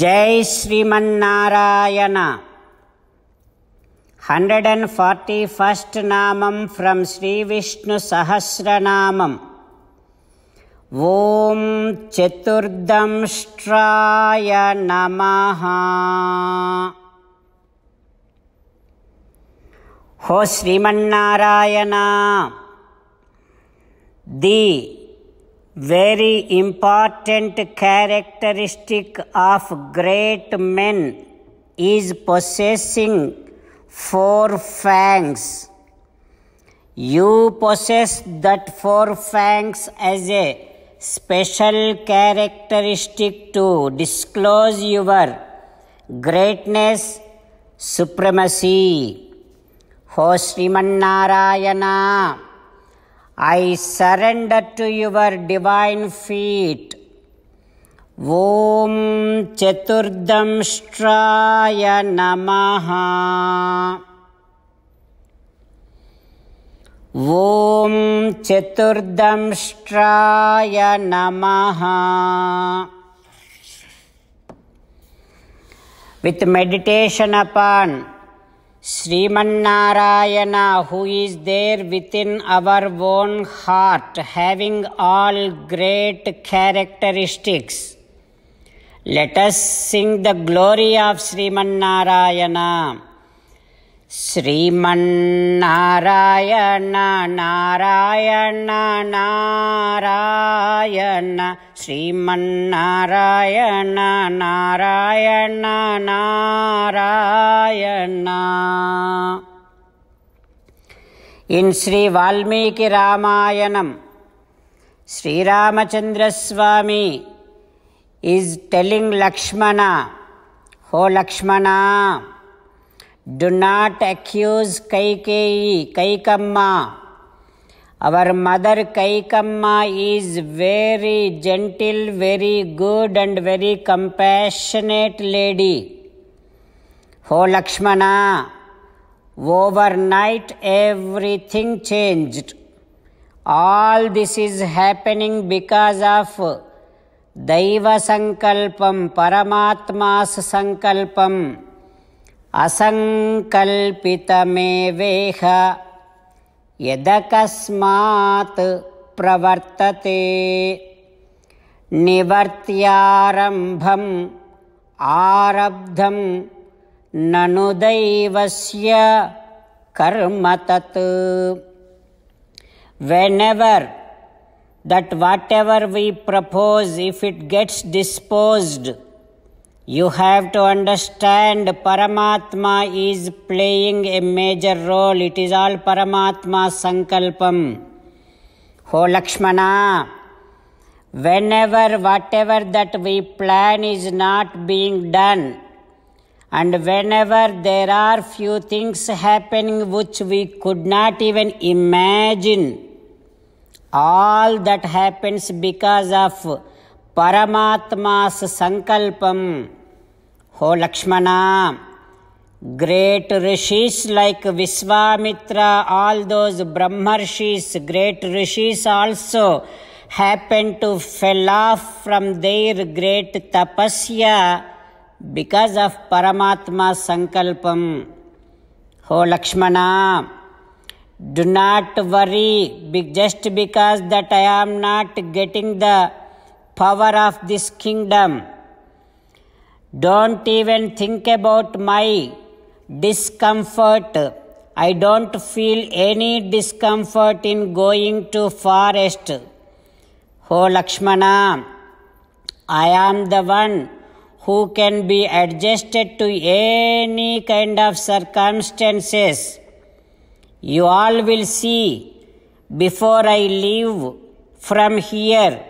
जै Srimannarayana hundred and forty first नामं from Srivishnusahasranamam ॐ चतुर्दंष्ट्राय नमः हो Srimannarayana the very important characteristic of great men is possessing four fangs. You possess that four fangs as a special characteristic to disclose your greatness, supremacy. Ho Srimannarayana. I surrender to your divine feet. ॐ चतुर्दंष्ट्राय Namaha. ॐ चतुर्दंष्ट्राय Namaha. With meditation upon Sriman who is there within our own heart, having all great characteristics. Let us sing the glory of Sriman Srimannarayana Narayana Narayana Srimannarayana Narayana Narayana in Sri Valmikiramayanam Sriramachandraswami is telling Lakshmana हो Lakshmana Do not accuse Kaikeyi, Kaikamma. Our mother Kaikamma is very gentle, very good, and very compassionate lady. Oh Lakshmana, overnight everything changed. All this is happening because of Daiva Sankalpam, Paramatma's Sankalpam. असङ्कल्पितमेवेह यदकस्मात् प्रवर्तते निवर्त्यारम्भम् आरब्धं ननु दैवस्य कर्म तत् whenever that whatever we propose if it gets disposed you have to understand Paramatma is playing a major role. It is all Paramatma Sankalpam. Ho Lakshmana, whenever whatever that we plan is not being done, and whenever there are few things happening which we could not even imagine, all that happens because of परमात्मा से संकल्प हो Lakshmana great rishis like Vishwamitra all those brahmarishis great rishis also happen to fall off from their great tapasya because of Paramatma sankalpa हो Lakshmana do not worry just because that I am not getting the power of this kingdom. Don't even think about my discomfort. I don't feel any discomfort in going to forest. Oh Lakshmana, I am the one who can be adjusted to any kind of circumstances. You all will see before I leave from here.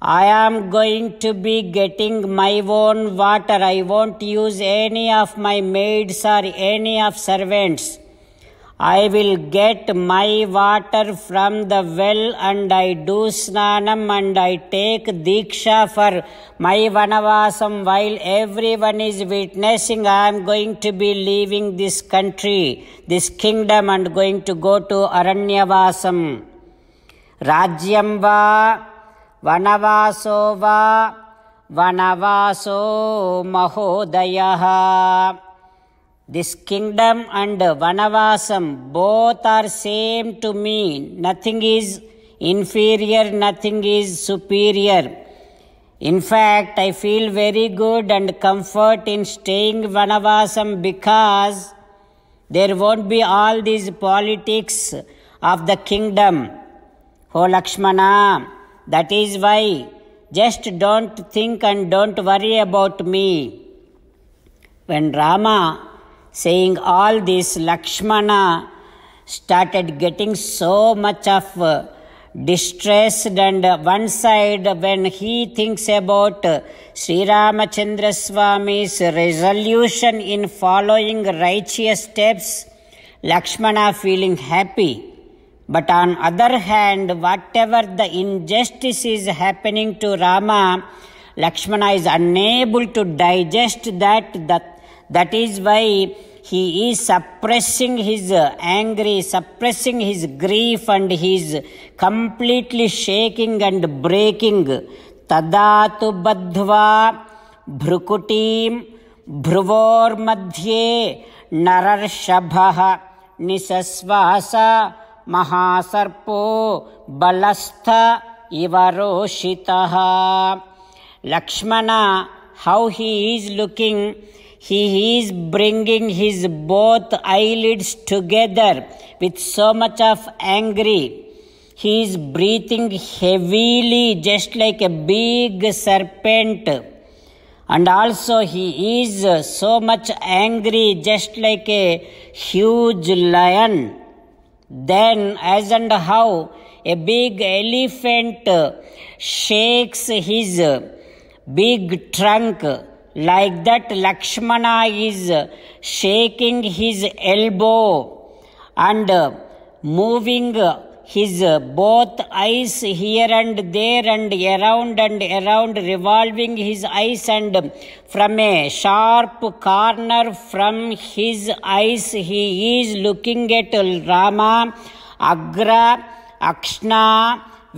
I am going to be getting my own water. I won't use any of my maids or any of servants. I will get my water from the well and I do snanam and I take diksha for my vanavasam while everyone is witnessing I am going to be leaving this country, this kingdom and going to go to Aranyavasam. Rajyam वनवासो वा वनवासो This kingdom and Vanavasam both are same to me. Nothing is inferior, nothing is superior. In fact, I feel very good and comfort in staying Vanavasam because there won't be all these politics of the kingdom. Ho Lakshmana, that is why just don't think and don't worry about me. When Rama saying all this, Lakshmana started getting so much of uh, distressed and one side when he thinks about Sri Ramachandra Swami's resolution in following righteous steps, Lakshmana feeling happy. But on other hand, whatever the injustice is happening to Rama, Lakshmana is unable to digest that. That, that is why he is suppressing his anger, suppressing his grief, and he is completely shaking and breaking. Tadatu badhva bhrukutim bhruvor madhye nararshbha nisasvasa महासर्पो बलस्थ इव Lakshmana, how he is looking, he is bringing his both eyelids together with so much of angry. He is breathing heavily, just like a big serpent. And also, he is so much angry, just like a huge lion. Then, as and how a big elephant shakes his big trunk, like that Lakshmana is shaking his elbow and moving his uh, both eyes here and there and around and around, revolving his eyes and from a sharp corner from his eyes, he is looking at Rama, Agra, Akshna,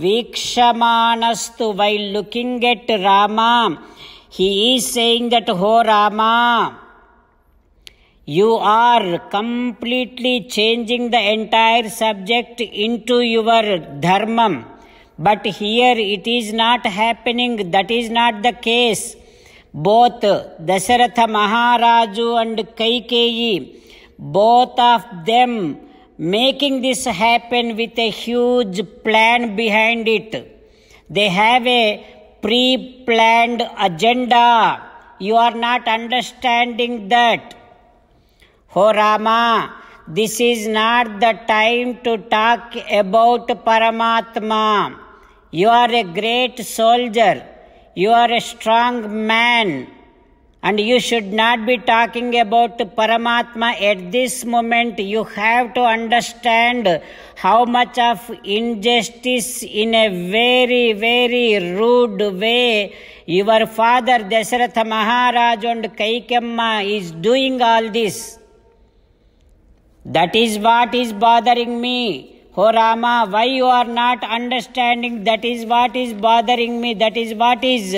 Vikshamanastu, while looking at Rama, he is saying that, Ho Rama, you are completely changing the entire subject into your dharmam. But here it is not happening, that is not the case. Both Dasaratha Maharaju and Kaikeyi, both of them making this happen with a huge plan behind it. They have a pre-planned agenda. You are not understanding that. O Rama, this is not the time to talk about Paramatma. You are a great soldier. You are a strong man. And you should not be talking about Paramatma at this moment. You have to understand how much of injustice in a very, very rude way your father Dasharatha Maharaj and Kaikamma is doing all this. That is what is bothering me. Oh Rama, why you are not understanding? That is what is bothering me. That is what is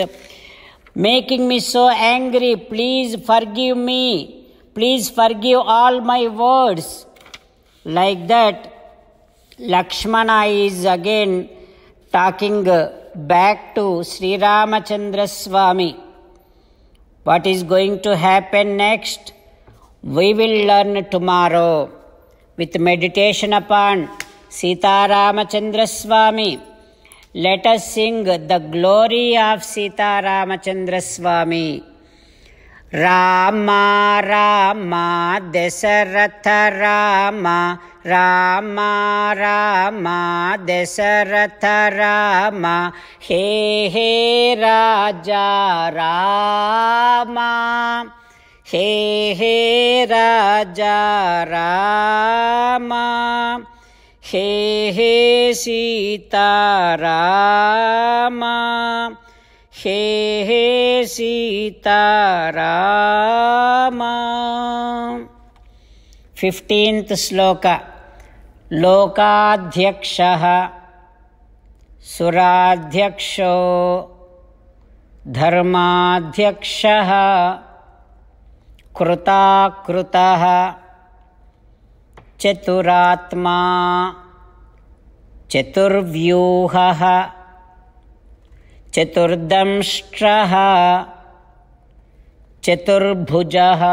making me so angry. Please forgive me. Please forgive all my words. Like that, Lakshmana is again talking back to Sri Ramachandra Swami. What is going to happen next? We will learn tomorrow with meditation upon Sita Ramachandra Swami. Let us sing the glory of Sita Ramachandra Swami. Rama Rama Desaratha Rama Rama Rama Desaratha Rama He He Raja Rama हे हे राजा रामा हे हे सीता रामा हे हे Sita Rama fifteenth shloka लोकाध्यक्ष सुराध्यक्षो धर्माध्यक्षः कृताकृतः चतुरात्मा चतुर्व्यूहः चतुर्दंष्ट्रः चतुर्भुजः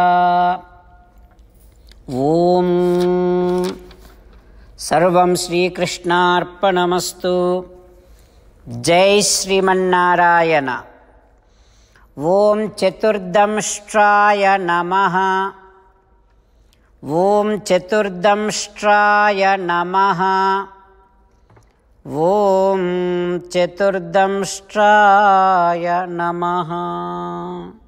ॐ सर्वं श्रीकृष्णार्पणमस्तु जय श्रीमन्नारायण ॐ चतुर्दंष्ट्राय नमः ॐ चतुर्दंष्ट्राय नमः ॐ चतुर्दंष्ट्राय नमः